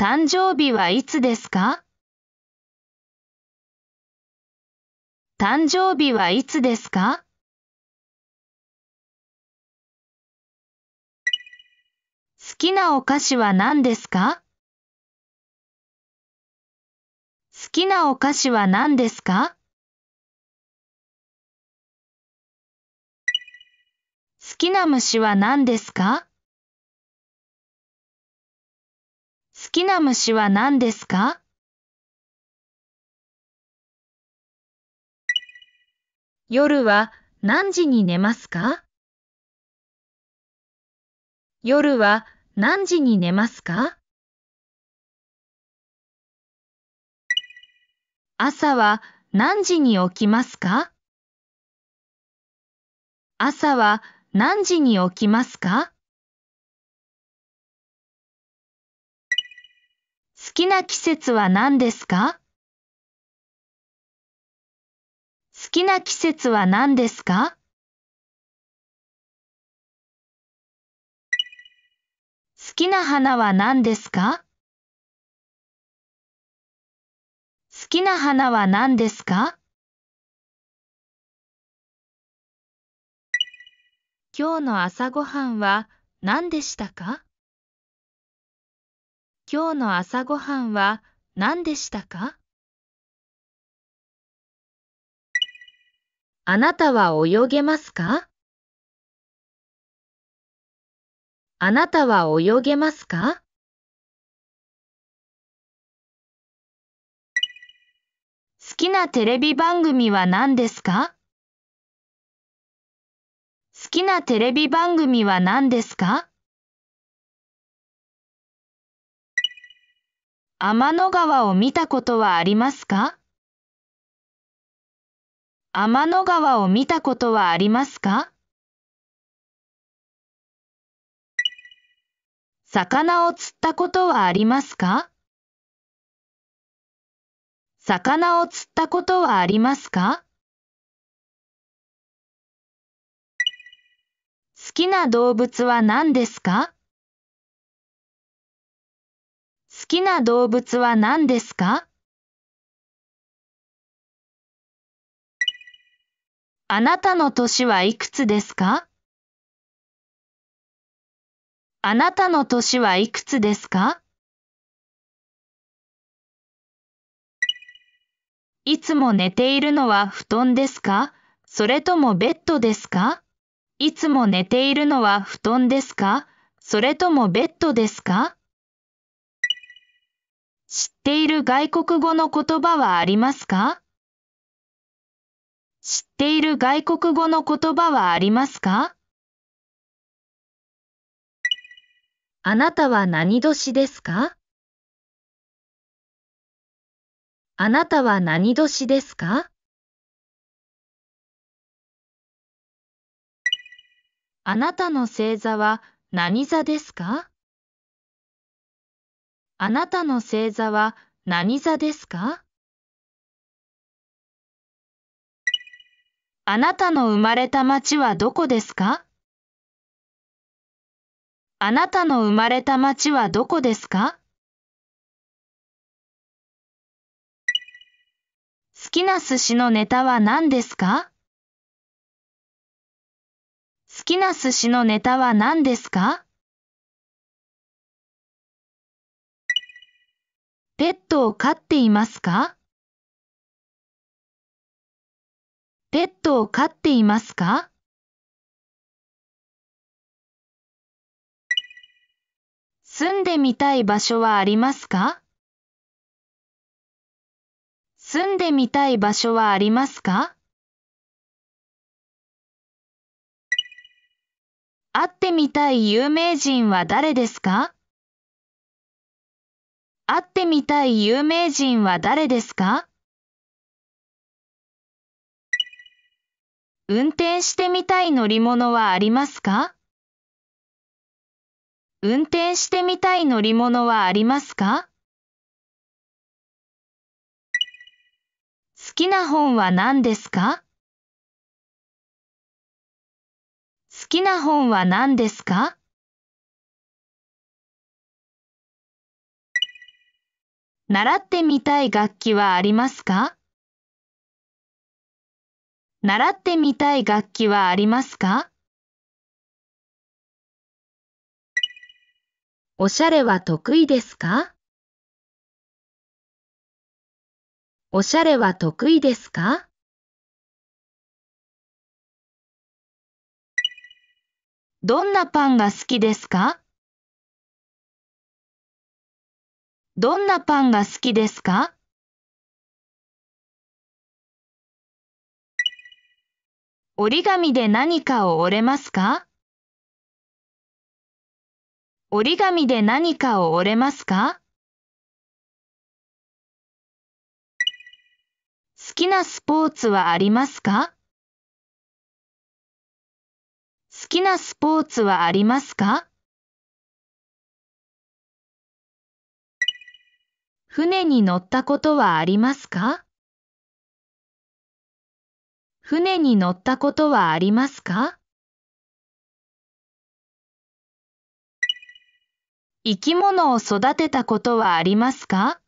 誕生日はいつですか誕生日はいつですか好きなお菓子は何ですか好きなお菓子は何ですか好きな虫は何ですか好きな虫は何ですか夜は何時に寝ますか夜は何時に寝ますか朝は何時に起きますか朝は何時に起きますか好きな季節は何ですか好きな季節は何ですか好きな花は何ですか好きな花は何ですか今日の朝ごはんは何でしたか今日の朝ごはんは何でしたかあなたは泳げますかあなたは泳げますか好きなテレビ番組は何ですか好きなテレビ番組は何ですか天の川を見たことはありますか天の川を見たことはありますか魚を釣ったことはありますか魚を釣ったことはありますか好きな動物は何ですかきな動物は何ですかあなたの年はいくつですかあなたの年はいくつですかいつも寝ているのは布団ですかそれともベッドですかいつも寝ているのは布団ですかそれともベッドですか知っている外国語の言葉はありますか知っている外国語の言葉はありますかあなたは何年ですかあなたは何年ですかあなたの星座は何座ですかあなたの星座は何座ですかあなたの生まれた町はどこですかあなたの生まれた町はどこですか好きな寿司のネタは何ですか好きな寿司のネタは何ですかペットを飼っていますかペットを飼っていますか住んでみたい場所はありますか住んでみたい場所はありますか会ってみたい有名人は誰ですか会ってみたい有名人は誰ですか運転してみたい乗り物はありますか運転してみたい乗り物はありますか好きな本は何ですか好きな本は何ですか習ってみたい楽器はありますか習ってみたい楽器はありますかおしゃれは得意ですかおしゃれは得意ですかどんなパンが好きですかどんなパンが好きですか折り紙で何かを折れますか折り紙で何かを折れますか好きなスポーツはありますか好きなスポーツはありますか船に乗ったことはありますか船に乗ったことはありますか生き物を育てたことはありますか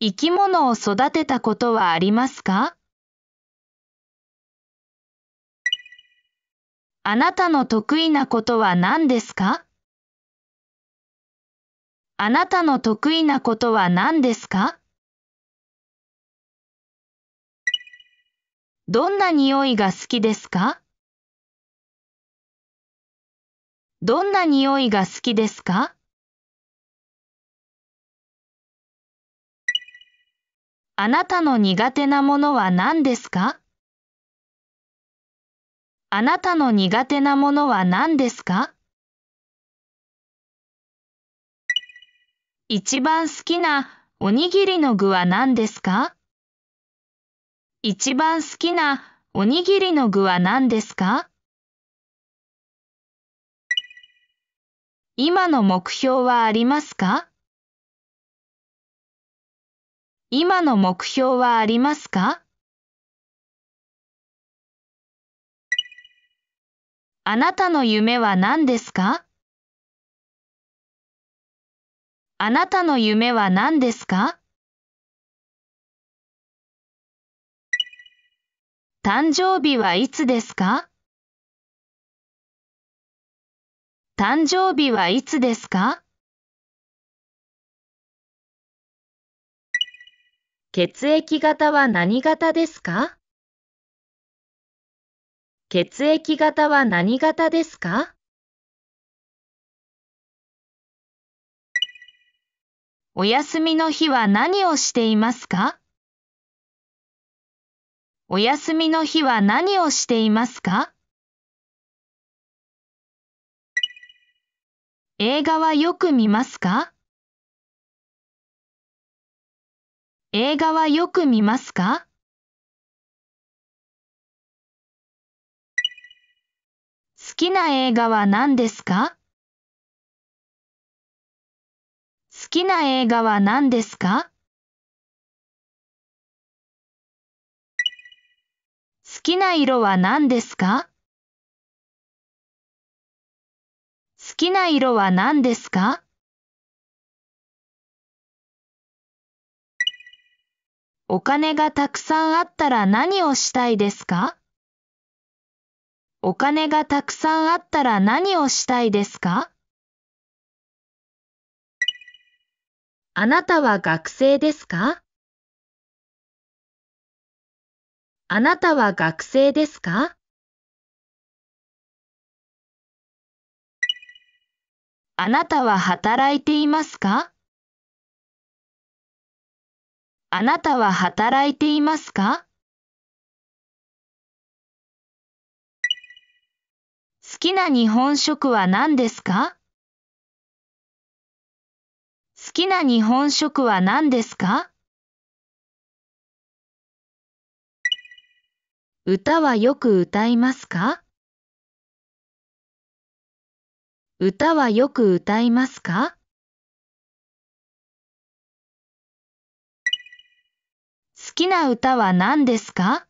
生き物を育てたことはありますかあなたの得意なことは何ですかあなたの得意なことは何ですかどんな匂いが好きですかどんな匂いが好きですかあなたの苦手なものは何ですかあなたの苦手なものは何ですか一番好きなおにぎりの具は何ですか一番好きなおにぎりの具は何ですか今の目標はありますか今の目標はありますかあなたの夢は何ですかあなたの夢は何ですか誕生日はいつですか誕生日はいつですか血液型は何型ですか血液型は何型ですかお休みの日は何をしていますかお休みの日は何をしていますか映画はよく見ますか映画はよく見ますか好きな映画は何ですかきな映画は何ですか好きな色は何ですか好きな色は何ですかお金がたくさんあったら何をしたいですかお金がたくさんあったら何をしたいですかあなたは学生ですかあなたは学生ですかあなたは働いていますかあなたは働いていますか好きな日本食は何ですか好きな日本食は何ですか歌はよく歌いますか歌はよく歌いますか好きな歌は何ですか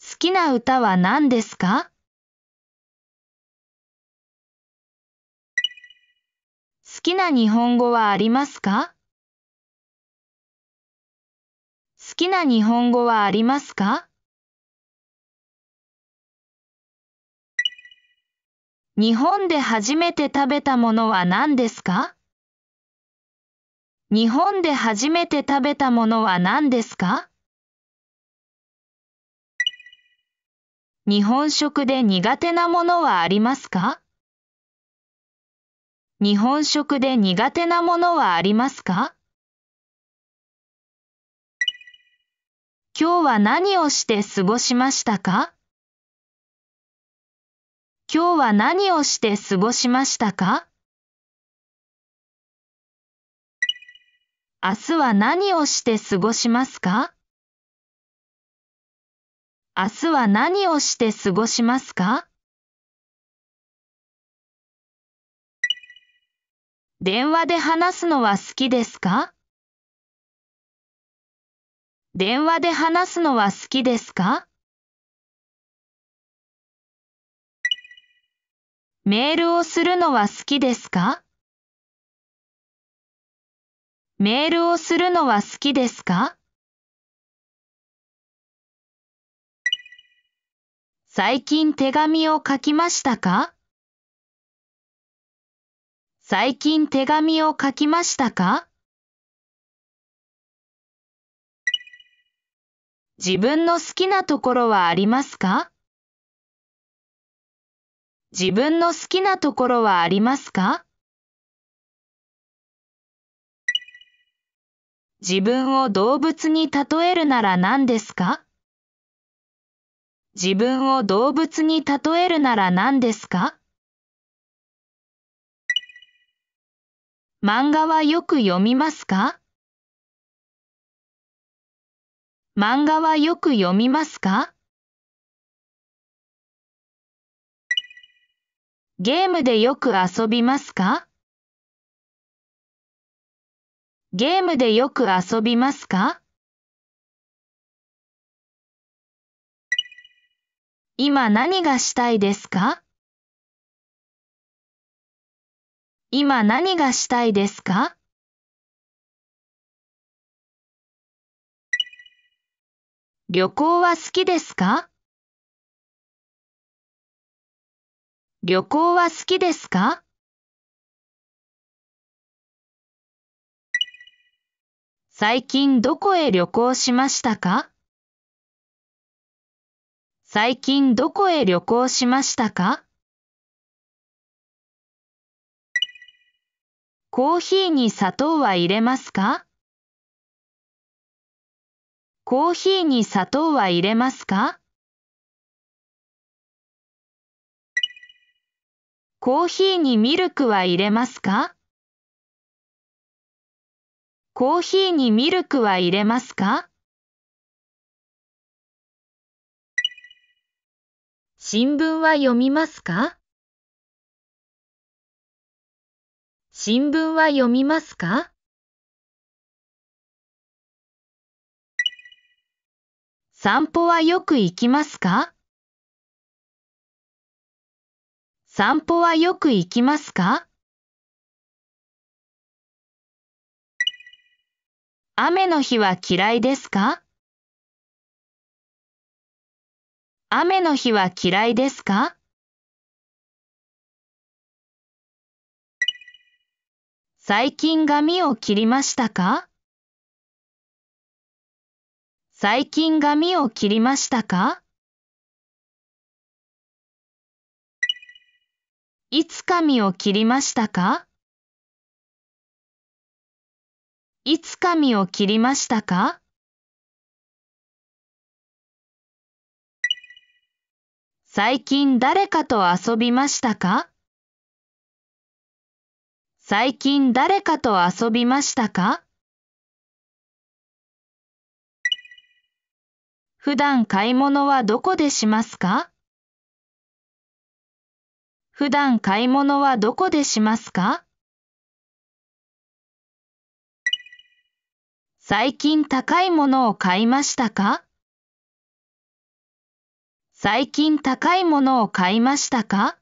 好きな歌は何ですか好きな日本語はありますか好きな日本語はありますか日本で初めて食べたものは何ですか日本で初めて食べたものは何ですか日本食で苦手なものはありますか日本食で苦手なものはありますか今日は何をして過ごしましたか今日は何をして過ごしましたか明日は何をして過ごしますか明日は何をして過ごしますか電話で話すのは好きですか電話で話すのは好きですかメールをするのは好きですかメールをするのは好きですか最近手紙を書きましたか最近手紙を書きましたか自分の好きなところはありますか自分の好きなところはありますか自分を動物に例えるなら何ですか自分を動物に例えるなら何ですか漫画はよく読みますか漫画はよく読みますかゲームでよく遊びますかゲームでよく遊びますか今何がしたいですか今何がしたいですか旅行は好きですか旅行は好きですか最近どこへ旅行しましたか最近どこへ旅行しましたかコーヒーに砂糖は入れますかコーヒーに砂糖は入れますかコーヒーにミルクは入れますかコーヒーにミルクは入れますか新聞は読みますか新聞は読みますか散歩はよく行きますか散歩はよく行きますか雨の日は嫌いですか雨の日は嫌いですか最近髪を切りましたか最近髪を切りましたかいつ髪を切りましたかいつ髪を切りましたか最近誰かと遊びましたか最近誰かと遊びましたか普段買い物はどこでしますか普段買い物はどこでしますか最近高いものを買いましたか最近高いものを買いましたか